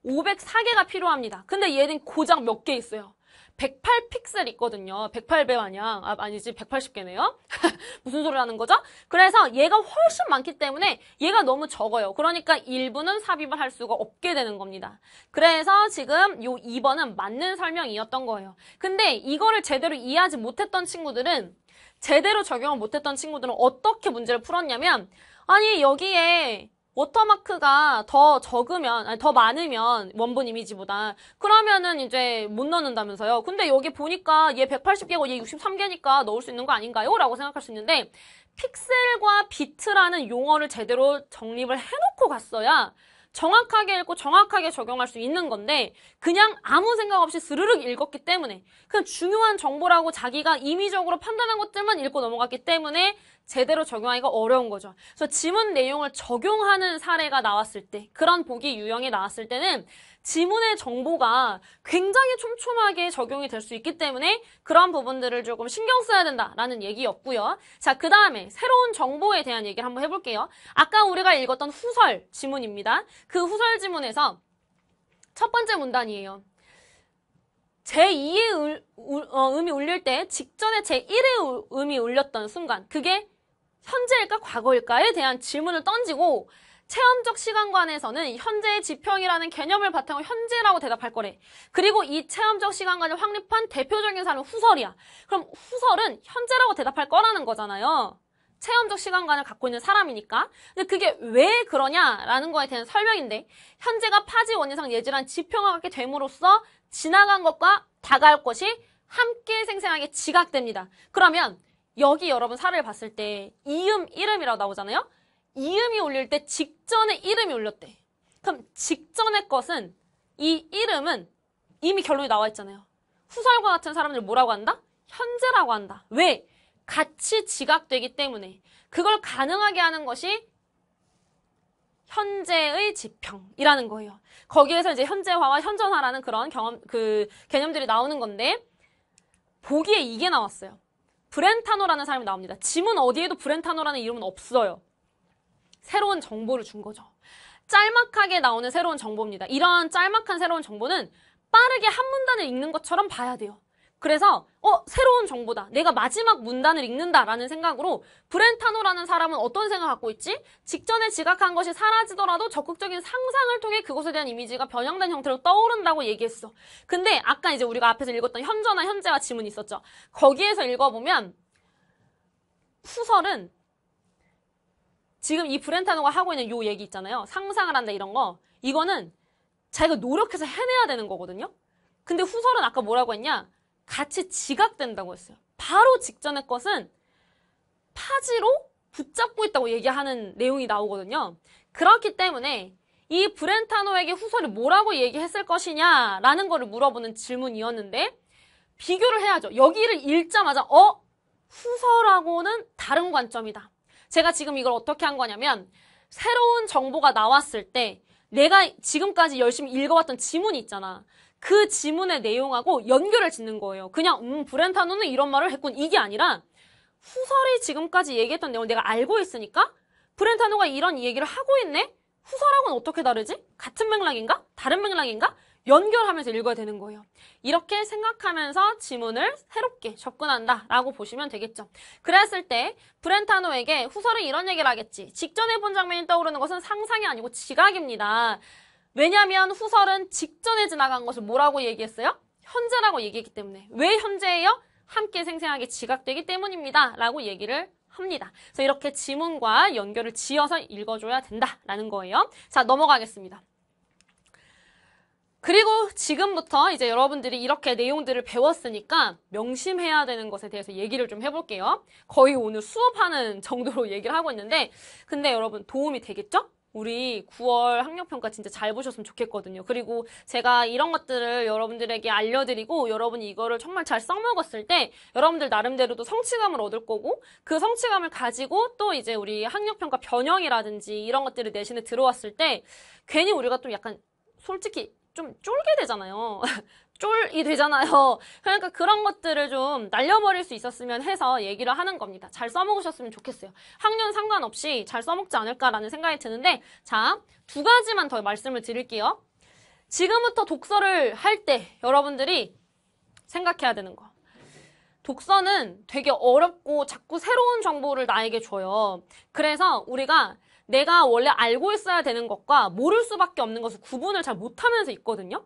504개가 필요합니다. 근데 얘는 고장몇 개 있어요. 108픽셀 있거든요. 108배 마냥. 아, 아니지, 180개네요. 무슨 소리를 하는 거죠? 그래서 얘가 훨씬 많기 때문에 얘가 너무 적어요. 그러니까 일부는 삽입을 할 수가 없게 되는 겁니다. 그래서 지금 요 2번은 맞는 설명이었던 거예요. 근데 이거를 제대로 이해하지 못했던 친구들은 제대로 적용을 못했던 친구들은 어떻게 문제를 풀었냐면 아니 여기에 워터마크가 더 적으면 아니, 더 많으면 원본 이미지보다 그러면은 이제 못 넣는다면서요. 근데 여기 보니까 얘 180개고 얘 63개니까 넣을 수 있는 거 아닌가요? 라고 생각할 수 있는데 픽셀과 비트라는 용어를 제대로 정립을 해놓고 갔어야 정확하게 읽고 정확하게 적용할 수 있는 건데 그냥 아무 생각 없이 스르륵 읽었기 때문에 그냥 중요한 정보라고 자기가 임의적으로 판단한 것들만 읽고 넘어갔기 때문에 제대로 적용하기가 어려운 거죠. 그래서 지문 내용을 적용하는 사례가 나왔을 때 그런 보기 유형이 나왔을 때는 지문의 정보가 굉장히 촘촘하게 적용이 될 수 있기 때문에 그런 부분들을 조금 신경 써야 된다라는 얘기였고요. 자, 그 다음에 새로운 정보에 대한 얘기를 한번 해볼게요. 아까 우리가 읽었던 후설 지문입니다. 그 후설 지문에서 첫 번째 문단이에요. 제2의 을, 을, 어, 음이 울릴 때 직전에 제1의 음이 울렸던 순간 그게 현재일까 과거일까에 대한 질문을 던지고 체험적 시간관에서는 현재의 지평이라는 개념을 바탕으로 현재라고 대답할 거래. 그리고 이 체험적 시간관을 확립한 대표적인 사람은 후설이야. 그럼 후설은 현재라고 대답할 거라는 거잖아요. 체험적 시간관을 갖고 있는 사람이니까. 근데 그게 왜 그러냐라는 거에 대한 설명인데 현재가 파지 원인상 예질한 지평화 같게 됨으로써 지나간 것과 다가올 것이 함께 생생하게 지각됩니다. 그러면 여기 여러분 사례를 봤을 때 이음, 이름이라고 나오잖아요. 이음이 울릴때 직전에 이름이 울렸대 그럼 직전의 것은 이 이름은 이미 결론이 나와 있잖아요. 후설과 같은 사람들 뭐라고 한다? 현재라고 한다. 왜? 같이 지각되기 때문에 그걸 가능하게 하는 것이 현재의 지평이라는 거예요. 거기에서 이제 현재화와 현전화라는 그런 경험 그 개념들이 나오는 건데 보기에 이게 나왔어요. 브렌타노라는 사람이 나옵니다. 지문 어디에도 브렌타노라는 이름은 없어요. 새로운 정보를 준 거죠. 짤막하게 나오는 새로운 정보입니다. 이러한 짤막한 새로운 정보는 빠르게 한 문단을 읽는 것처럼 봐야 돼요. 그래서 어 새로운 정보다 내가 마지막 문단을 읽는다라는 생각으로 브렌타노라는 사람은 어떤 생각 을 갖고 있지? 직전에 지각한 것이 사라지더라도 적극적인 상상을 통해 그것에 대한 이미지가 변형된 형태로 떠오른다고 얘기했어. 근데 아까 이제 우리가 앞에서 읽었던 현저나 현재와 지문이 있었죠. 거기에서 읽어보면 후설은 지금 이 브렌타노가 하고 있는 요 얘기 있잖아요. 상상을 한다 이런 거. 이거는 자기가 노력해서 해내야 되는 거거든요. 근데 후설은 아까 뭐라고 했냐? 같이 지각된다고 했어요. 바로 직전의 것은 파지로 붙잡고 있다고 얘기하는 내용이 나오거든요. 그렇기 때문에 이 브렌타노에게 후설이 뭐라고 얘기했을 것이냐라는 거를 물어보는 질문이었는데 비교를 해야죠. 여기를 읽자마자 어? 후설하고는 다른 관점이다. 제가 지금 이걸 어떻게 한 거냐면 새로운 정보가 나왔을 때 내가 지금까지 열심히 읽어왔던 지문이 있잖아. 그 지문의 내용하고 연결을 짓는 거예요. 그냥 음 브렌타노는 이런 말을 했군 이게 아니라 후설이 지금까지 얘기했던 내용을 내가 알고 있으니까 브렌타노가 이런 얘기를 하고 있네? 후설하고는 어떻게 다르지? 같은 맥락인가? 다른 맥락인가? 연결하면서 읽어야 되는 거예요. 이렇게 생각하면서 지문을 새롭게 접근한다라고 보시면 되겠죠. 그랬을 때 브렌타노에게 후설은 이런 얘기를 하겠지. 직전에 본 장면이 떠오르는 것은 상상이 아니고 지각입니다. 왜냐하면 후설은 직전에 지나간 것을 뭐라고 얘기했어요? 현재라고 얘기했기 때문에 왜 현재예요? 함께 생생하게 지각되기 때문입니다. 라고 얘기를 합니다. 그래서 이렇게 지문과 연결을 지어서 읽어줘야 된다라는 거예요. 자, 넘어가겠습니다. 그리고 지금부터 이제 여러분들이 이렇게 내용들을 배웠으니까 명심해야 되는 것에 대해서 얘기를 좀 해볼게요. 거의 오늘 수업하는 정도로 얘기를 하고 있는데 근데 여러분 도움이 되겠죠? 우리 9월 학력평가 진짜 잘 보셨으면 좋겠거든요. 그리고 제가 이런 것들을 여러분들에게 알려드리고 여러분이 이거를 정말 잘 써먹었을 때 여러분들 나름대로도 성취감을 얻을 거고 그 성취감을 가지고 또 이제 우리 학력평가 변형이라든지 이런 것들을 내신에 들어왔을 때 괜히 우리가 좀 약간 솔직히 좀 쫄게 되잖아요. 쫄이 되잖아요. 그러니까 그런 것들을 좀 날려버릴 수 있었으면 해서 얘기를 하는 겁니다. 잘 써먹으셨으면 좋겠어요. 학년 상관없이 잘 써먹지 않을까라는 생각이 드는데, 자, 두 가지만 더 말씀을 드릴게요. 지금부터 독서를 할 때 여러분들이 생각해야 되는 거. 독서는 되게 어렵고 자꾸 새로운 정보를 나에게 줘요. 그래서 우리가 내가 원래 알고 있어야 되는 것과 모를 수밖에 없는 것을 구분을 잘 못하면서 있거든요.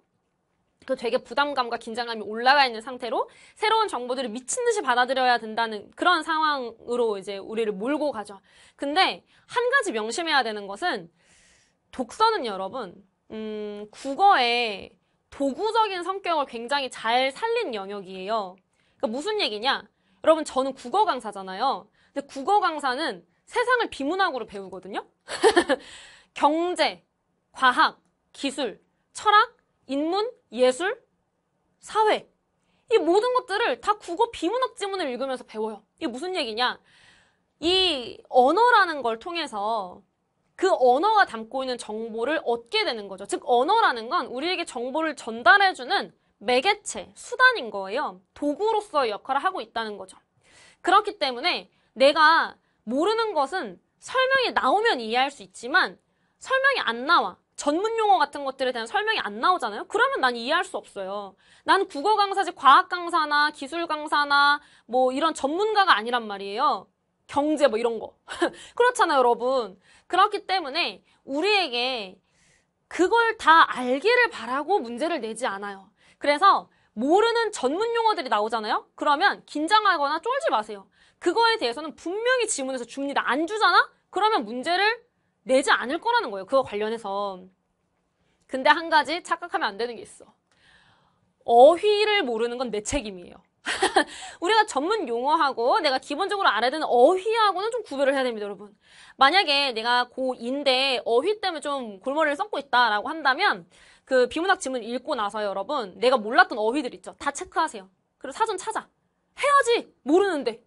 그 되게 부담감과 긴장감이 올라가 있는 상태로 새로운 정보들을 미친 듯이 받아들여야 된다는 그런 상황으로 이제 우리를 몰고 가죠. 근데 한 가지 명심해야 되는 것은 독서는 여러분 음, 국어의 도구적인 성격을 굉장히 잘 살린 영역이에요. 그러니까 무슨 얘기냐? 여러분 저는 국어 강사잖아요. 근데 국어 강사는 세상을 비문학으로 배우거든요. 경제, 과학, 기술, 철학, 인문, 예술, 사회. 이 모든 것들을 다 국어 비문학 지문을 읽으면서 배워요. 이게 무슨 얘기냐? 이 언어라는 걸 통해서 그 언어가 담고 있는 정보를 얻게 되는 거죠. 즉, 언어라는 건 우리에게 정보를 전달해주는 매개체, 수단인 거예요. 도구로서 의 역할을 하고 있다는 거죠. 그렇기 때문에 내가 모르는 것은 설명이 나오면 이해할 수 있지만 설명이 안 나와. 전문 용어 같은 것들에 대한 설명이 안 나오잖아요? 그러면 난 이해할 수 없어요. 난 국어 강사지 과학 강사나 기술 강사나 뭐 이런 전문가가 아니란 말이에요. 경제 뭐 이런 거. 그렇잖아요, 여러분. 그렇기 때문에 우리에게 그걸 다 알기를 바라고 문제를 내지 않아요. 그래서 모르는 전문 용어들이 나오잖아요? 그러면 긴장하거나 쫄지 마세요. 그거에 대해서는 분명히 지문에서 줍니다. 안 주잖아? 그러면 문제를 내지 않을 거라는 거예요. 그거 관련해서. 근데 한 가지 착각하면 안 되는 게 있어. 어휘를 모르는 건 내 책임이에요. 우리가 전문 용어하고 내가 기본적으로 알아야 되는 어휘하고는 좀 구별을 해야 됩니다, 여러분. 만약에 내가 고인데 어휘 때문에 좀 골머리를 썩고 있다라고 한다면 그 비문학 지문 읽고 나서 여러분 내가 몰랐던 어휘들 있죠. 다 체크하세요. 그리고 사전 찾아. 해야지 모르는데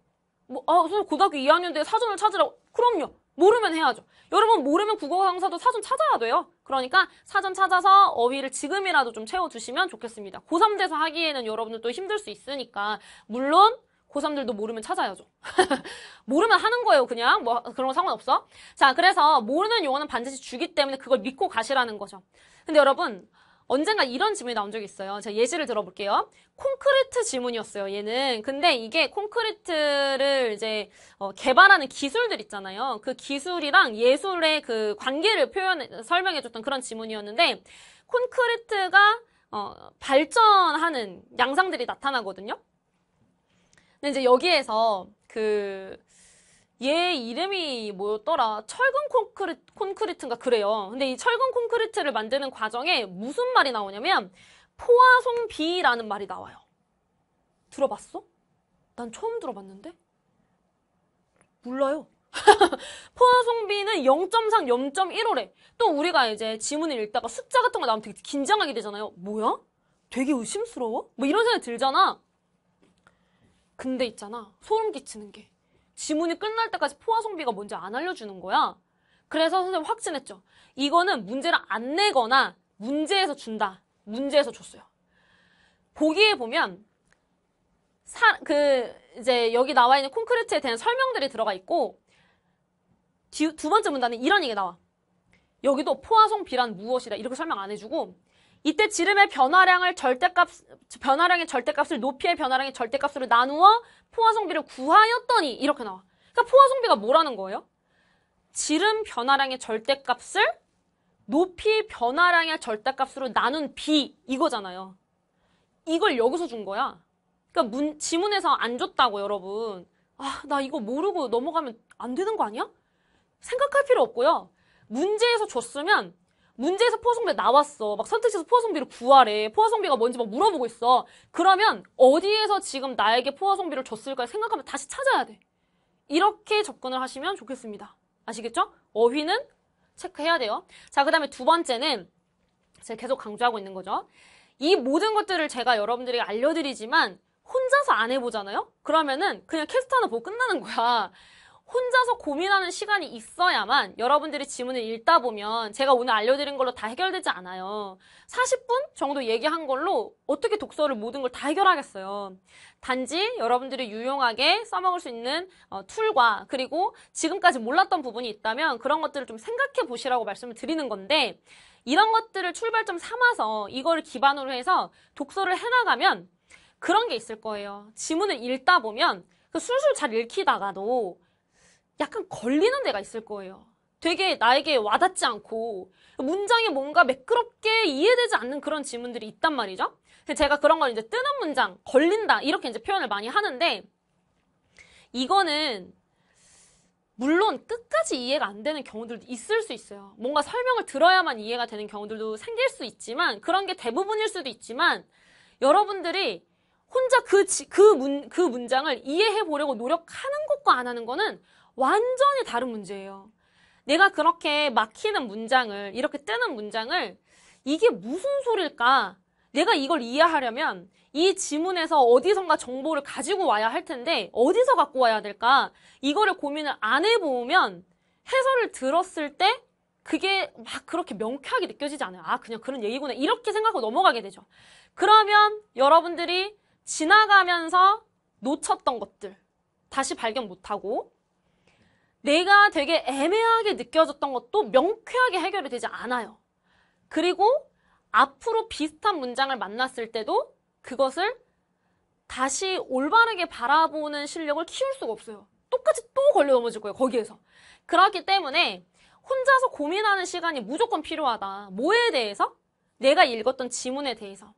뭐, 아, 선생님 고등학교 2학년 때 사전을 찾으라고. 그럼요. 모르면 해야죠. 여러분 모르면 국어 강사도 사전 찾아야 돼요. 그러니까 사전 찾아서 어휘를 지금이라도 좀 채워주시면 좋겠습니다. 고3 돼서 하기에는 여러분들 도 힘들 수 있으니까 물론 고3들도 모르면 찾아야죠. 모르면 하는 거예요, 그냥. 뭐, 그런 거 상관없어. 자, 그래서 모르는 용어는 반드시 주기 때문에 그걸 믿고 가시라는 거죠. 근데 여러분, 언젠가 이런 질문이 나온 적이 있어요. 제가 예시를 들어볼게요. 콘크리트 질문이었어요. 얘는 근데 이게 콘크리트를 이제 어, 개발하는 기술들 있잖아요. 그 기술이랑 예술의 그 관계를 표현 설명해줬던 그런 질문이었는데 콘크리트가 어, 발전하는 양상들이 나타나거든요. 근데 이제 여기에서 그얘 이름이 뭐였더라? 철근 콘크리, 콘크리트인가 그래요. 근데 이 철근 콘크리트를 만드는 과정에 무슨 말이 나오냐면 포화송비라는 말이 나와요. 들어봤어? 난 처음 들어봤는데? 몰라요. 포화송비는 0.3, 0.15래. 또 우리가 이제 지문을 읽다가 숫자 같은 거 나오면 되게 긴장하게 되잖아요. 뭐야? 되게 의심스러워? 뭐 이런 생각이 들잖아. 근데 있잖아. 소름 끼치는 게. 지문이 끝날 때까지 포화성비가 뭔지 안 알려주는 거야. 그래서 선생님 확신했죠. 이거는 문제를 안 내거나 문제에서 준다. 문제에서 줬어요. 보기에 보면 사, 그 이제 여기 나와 있는 콘크리트에 대한 설명들이 들어가 있고 뒤, 두 번째 문단은 이런 얘기 나와. 여기도 포화성 비란 무엇이다 이렇게 설명 안 해주고 이때 지름의 변화량을 절대값 변화량의 절대값을 높이의 변화량의 절대값으로 나누어 포화성비를 구하였더니 이렇게 나와. 그러니까 포화성비가 뭐라는 거예요? 지름 변화량의 절대값을 높이 변화량의 절대값으로 나눈 b 이거잖아요. 이걸 여기서 준 거야. 그러니까 문, 지문에서 안 줬다고 여러분. 아, 나 이거 모르고 넘어가면 안 되는 거 아니야? 생각할 필요 없고요. 문제에서 줬으면 문제에서 포화성비 나왔어. 막 선택지에서 포화성비를 구하래. 포화성비가 뭔지 막 물어보고 있어. 그러면 어디에서 지금 나에게 포화성비를 줬을까 생각하면 다시 찾아야 돼. 이렇게 접근을 하시면 좋겠습니다. 아시겠죠? 어휘는 체크해야 돼요. 자, 그 다음에 두 번째는 제가 계속 강조하고 있는 거죠. 이 모든 것들을 제가 여러분들에게 알려드리지만 혼자서 안 해보잖아요? 그러면은 그냥 캐스트 하나 보고 끝나는 거야. 혼자서 고민하는 시간이 있어야만 여러분들이 지문을 읽다 보면 제가 오늘 알려드린 걸로 다 해결되지 않아요. 40분 정도 얘기한 걸로 어떻게 독서를 모든 걸 다 해결하겠어요. 단지 여러분들이 유용하게 써먹을 수 있는 어, 툴과 그리고 지금까지 몰랐던 부분이 있다면 그런 것들을 좀 생각해 보시라고 말씀을 드리는 건데 이런 것들을 출발점 삼아서 이거를 기반으로 해서 독서를 해나가면 그런 게 있을 거예요. 지문을 읽다 보면 그 술술 잘 읽히다가도 약간 걸리는 데가 있을 거예요. 되게 나에게 와닿지 않고 문장이 뭔가 매끄럽게 이해되지 않는 그런 지문들이 있단 말이죠. 제가 그런 걸 이제 뜨는 문장, 걸린다 이렇게 이제 표현을 많이 하는데 이거는 물론 끝까지 이해가 안 되는 경우들도 있을 수 있어요. 뭔가 설명을 들어야만 이해가 되는 경우들도 생길 수 있지만 그런 게 대부분일 수도 있지만 여러분들이 혼자 그, 그, 문, 그 문장을 이해해 보려고 노력하는 것과 안 하는 거는 완전히 다른 문제예요. 내가 그렇게 막히는 문장을, 이렇게 뜨는 문장을 이게 무슨 소릴까? 내가 이걸 이해하려면 이 지문에서 어디선가 정보를 가지고 와야 할 텐데 어디서 갖고 와야 될까? 이거를 고민을 안 해보면 해설을 들었을 때 그게 막 그렇게 명쾌하게 느껴지지 않아요. 아, 그냥 그런 얘기구나. 이렇게 생각하고 넘어가게 되죠. 그러면 여러분들이 지나가면서 놓쳤던 것들 다시 발견 못하고 내가 되게 애매하게 느껴졌던 것도 명쾌하게 해결이 되지 않아요. 그리고 앞으로 비슷한 문장을 만났을 때도 그것을 다시 올바르게 바라보는 실력을 키울 수가 없어요. 똑같이 또 걸려 넘어질 거예요, 거기에서. 그렇기 때문에 혼자서 고민하는 시간이 무조건 필요하다. 뭐에 대해서? 내가 읽었던 지문에 대해서.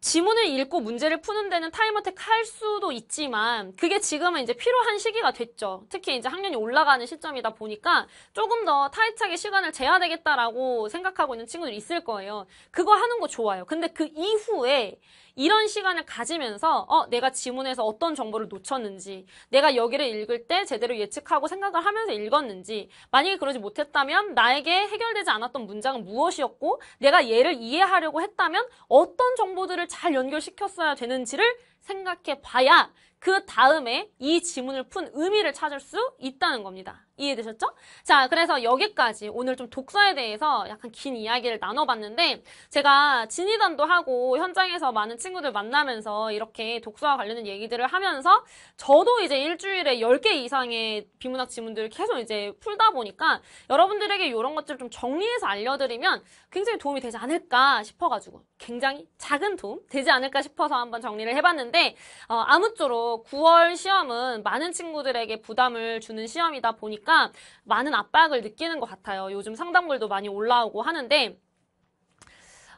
지문을 읽고 문제를 푸는 데는 타임어택 할 수도 있지만 그게 지금은 이제 필요한 시기가 됐죠. 특히 이제 학년이 올라가는 시점이다 보니까 조금 더 타이트하게 시간을 재야 되겠다라고 생각하고 있는 친구들 있을 거예요. 그거 하는 거 좋아요. 근데 그 이후에 이런 시간을 가지면서 어 내가 지문에서 어떤 정보를 놓쳤는지 내가 여기를 읽을 때 제대로 예측하고 생각을 하면서 읽었는지 만약에 그러지 못했다면 나에게 해결되지 않았던 문장은 무엇이었고 내가 얘를 이해하려고 했다면 어떤 정보들을 잘 연결시켰어야 되는지를 생각해 봐야 그 다음에 이 지문을 푼 의미를 찾을 수 있다는 겁니다. 이해되셨죠? 자, 그래서 여기까지 오늘 좀 독서에 대해서 약간 긴 이야기를 나눠봤는데 제가 진의단도 하고 현장에서 많은 친구들 만나면서 이렇게 독서와 관련된 얘기들을 하면서 저도 이제 일주일에 10개 이상의 비문학 지문들을 계속 이제 풀다 보니까 여러분들에게 이런 것들을 좀 정리해서 알려드리면 굉장히 도움이 되지 않을까 싶어가지고 굉장히 작은 도움 되지 않을까 싶어서 한번 정리를 해봤는데 어, 아무쪼록 9월 시험은 많은 친구들에게 부담을 주는 시험이다 보니까 많은 압박을 느끼는 것 같아요. 요즘 상담글도 많이 올라오고 하는데,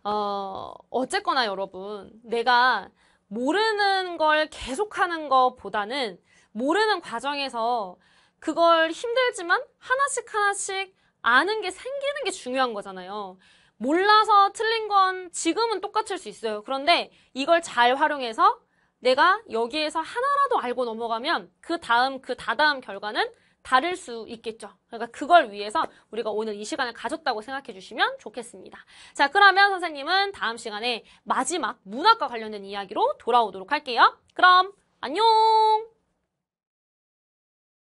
어, 어쨌거나 여러분, 내가 모르는 걸 계속하는 것보다는 모르는 과정에서 그걸 힘들지만 하나씩 하나씩 아는 게 생기는 게 중요한 거잖아요. 몰라서 틀린 건 지금은 똑같을 수 있어요. 그런데 이걸 잘 활용해서 내가 여기에서 하나라도 알고 넘어가면 그 다음 그 다다음 결과는 다를 수 있겠죠. 그러니까 그걸 위해서 우리가 오늘 이 시간을 가졌다고 생각해 주시면 좋겠습니다. 자, 그러면 선생님은 다음 시간에 마지막 문학과 관련된 이야기로 돌아오도록 할게요. 그럼 안녕!